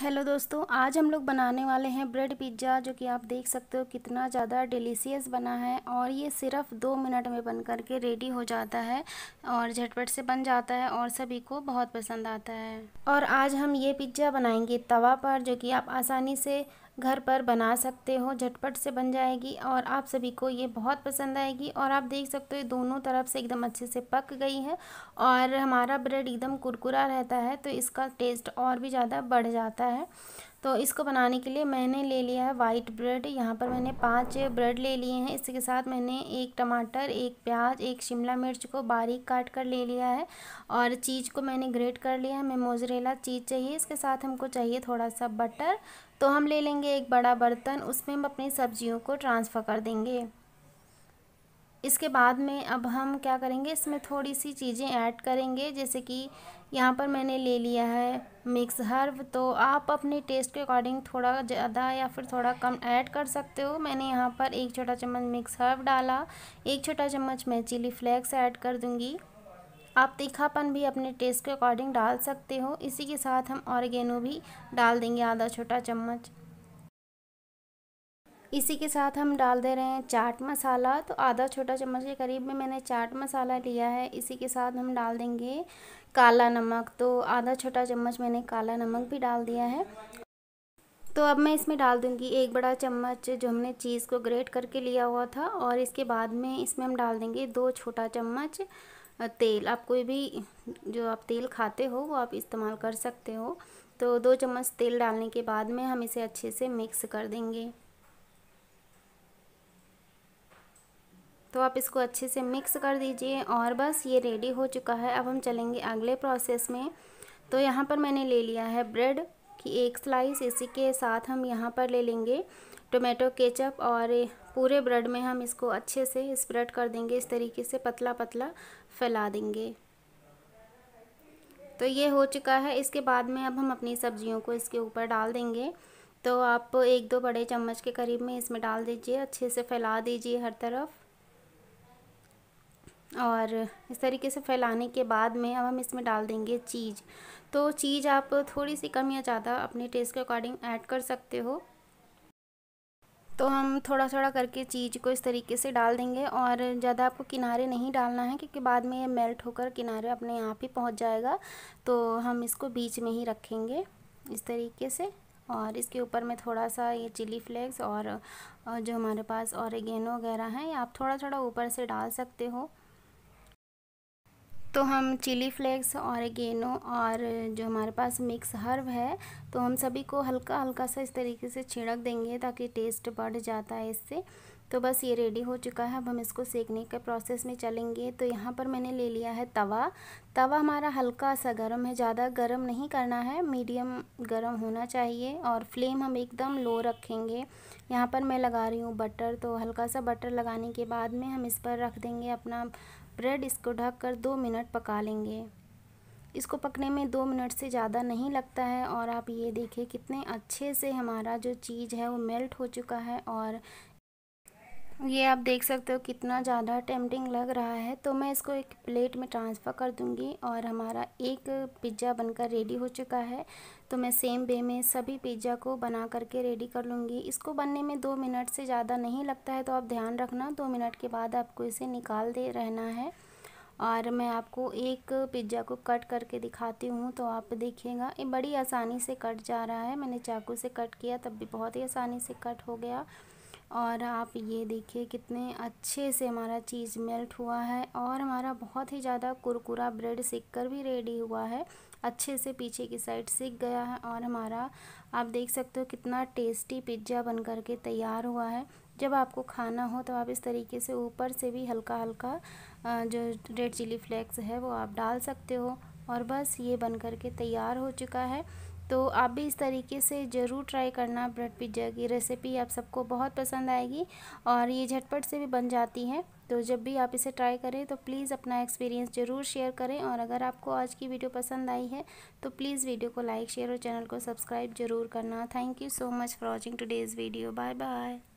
hello दोस्तों आज हम लोग बनाने वाले हैं ब्रेड पिज़्ज़ा जो कि आप देख सकते हो कितना ज़्यादा डिलीशियस बना है और ये सिर्फ दो मिनट में बन करके रेडी हो जाता है और झटपट से बन जाता है और सभी को बहुत पसंद आता है और आज हम ये पिज़्ज़ा बनाएंगे तवा पर जो कि आप आसानी से घर पर बना सकते हो झटपट से बन जाएगी और आप सभी को ये बहुत पसंद आएगी और आप देख सकते हो ये दोनों तरफ से एकदम अच्छे से पक गई है और हमारा ब्रेड एकदम कुरकुरा रहता है तो इसका टेस्ट और भी ज़्यादा बढ़ जाता है तो इसको बनाने के लिए मैंने ले लिया है वाइट ब्रेड यहाँ पर मैंने पांच ब्रेड ले लिए हैं इसके साथ मैंने एक टमाटर एक प्याज एक शिमला मिर्च को बारीक काट कर ले लिया है और चीज़ को मैंने ग्रेट कर लिया है मैं मोजरेला चीज़ चाहिए इसके साथ हमको चाहिए थोड़ा सा बटर तो हम ले लेंगे लेंगे एक बड़ा बर्तन उसमें हम अपनी सब्जियों को ट्रांसफ़र कर देंगे इसके बाद में अब हम क्या करेंगे इसमें थोड़ी सी चीज़ें ऐड करेंगे जैसे कि यहाँ पर मैंने ले लिया है मिक्स हर्ब तो आप अपने टेस्ट के अकॉर्डिंग थोड़ा ज़्यादा या फिर थोड़ा कम ऐड कर सकते हो मैंने यहाँ पर एक छोटा चम्मच मिक्स हर्ब डाला एक छोटा चम्मच मैं चिली फ्लेक्स ऐड कर दूँगी आप तीखापन भी अपने टेस्ट के अकॉर्डिंग डाल सकते हो इसी के साथ हम ऑर्गेनो भी डाल देंगे आधा छोटा चम्मच इसी के साथ हम डाल दे रहे हैं चाट मसाला तो आधा छोटा चम्मच के करीब में मैंने चाट मसाला लिया है इसी के साथ हम डाल देंगे काला नमक तो आधा छोटा चम्मच मैंने काला नमक भी डाल दिया है तो अब मैं इसमें डाल दूंगी एक बड़ा चम्मच जो हमने चीज़ को ग्रेट करके लिया हुआ था और इसके बाद में इसमें हम डाल देंगे दो छोटा चम्मच तेल आप कोई भी जो आप तेल खाते हो वो आप इस्तेमाल कर सकते हो तो दो चम्मच तेल डालने के बाद में हम इसे अच्छे से मिक्स कर देंगे तो आप इसको अच्छे से मिक्स कर दीजिए और बस ये रेडी हो चुका है अब हम चलेंगे अगले प्रोसेस में तो यहाँ पर मैंने ले लिया है ब्रेड की एक स्लाइस इसी के साथ हम यहाँ पर ले लेंगे टोमेटो केचप और पूरे ब्रेड में हम इसको अच्छे से स्प्रेड कर देंगे इस तरीके से पतला पतला फैला देंगे तो ये हो चुका है इसके बाद में अब हम अपनी सब्जियों को इसके ऊपर डाल देंगे तो आप एक दो बड़े चम्मच के करीब में इसमें डाल दीजिए अच्छे से फैला दीजिए हर तरफ और इस तरीके से फैलाने के बाद में अब हम इसमें डाल देंगे चीज़ तो चीज़ आप थोड़ी सी कम या ज़्यादा अपने टेस्ट के अकॉर्डिंग ऐड कर सकते हो तो हम थोड़ा थोड़ा करके चीज़ को इस तरीके से डाल देंगे और ज़्यादा आपको किनारे नहीं डालना है क्योंकि बाद में ये मेल्ट होकर किनारे अपने आप ही पहुंच जाएगा तो हम इसको बीच में ही रखेंगे इस तरीके से और इसके ऊपर में थोड़ा सा ये चिली फ्लेक्स और जो हमारे पास और वगैरह हैं आप थोड़ा थोड़ा ऊपर से डाल सकते हो तो हम चिली फ्लेक्स औरगेनो और जो हमारे पास मिक्स हर्ब है तो हम सभी को हल्का हल्का सा इस तरीके से छिड़क देंगे ताकि टेस्ट बढ़ जाता है इससे तो बस ये रेडी हो चुका है अब हम इसको सेकने के प्रोसेस में चलेंगे तो यहाँ पर मैंने ले लिया है तवा तवा हमारा हल्का सा गर्म है ज़्यादा गर्म नहीं करना है मीडियम गर्म होना चाहिए और फ्लेम हम एकदम लो रखेंगे यहाँ पर मैं लगा रही हूँ बटर तो हल्का सा बटर लगाने के बाद में हम इस पर रख देंगे अपना ब्रेड इसको ढककर दो मिनट पका लेंगे इसको पकने में दो मिनट से ज़्यादा नहीं लगता है और आप ये देखिए कितने अच्छे से हमारा जो चीज़ है वो मेल्ट हो चुका है और ये आप देख सकते हो कितना ज़्यादा टेम्पटिंग लग रहा है तो मैं इसको एक प्लेट में ट्रांसफ़र कर दूँगी और हमारा एक पिज़्ज़ा बनकर रेडी हो चुका है तो मैं सेम वे में सभी पिज़्ज़ा को बना करके रेडी कर लूँगी इसको बनने में दो मिनट से ज़्यादा नहीं लगता है तो आप ध्यान रखना दो मिनट के बाद आपको इसे निकाल दे रहना है और मैं आपको एक पिज़्ज़ा को कट करके दिखाती हूँ तो आप देखिएगा ये बड़ी आसानी से कट जा रहा है मैंने चाकू से कट किया तब भी बहुत ही आसानी से कट हो गया और आप ये देखिए कितने अच्छे से हमारा चीज़ मेल्ट हुआ है और हमारा बहुत ही ज़्यादा कुरकुरा ब्रेड सिक कर भी रेडी हुआ है अच्छे से पीछे की साइड सिक गया है और हमारा आप देख सकते हो कितना टेस्टी पिज्ज़ा बन कर के तैयार हुआ है जब आपको खाना हो तो आप इस तरीके से ऊपर से भी हल्का हल्का जो रेड चिली फ्लेक्स है वो आप डाल सकते हो और बस ये बन कर के तैयार हो चुका है तो आप भी इस तरीके से ज़रूर ट्राई करना ब्रेड पिज्ज़ा की रेसिपी आप सबको बहुत पसंद आएगी और ये झटपट से भी बन जाती है तो जब भी आप इसे ट्राई करें तो प्लीज़ अपना एक्सपीरियंस ज़रूर शेयर करें और अगर आपको आज की वीडियो पसंद आई है तो प्लीज़ वीडियो को लाइक शेयर और चैनल को सब्सक्राइब जरूर करना thank you so much for watching today's video bye bye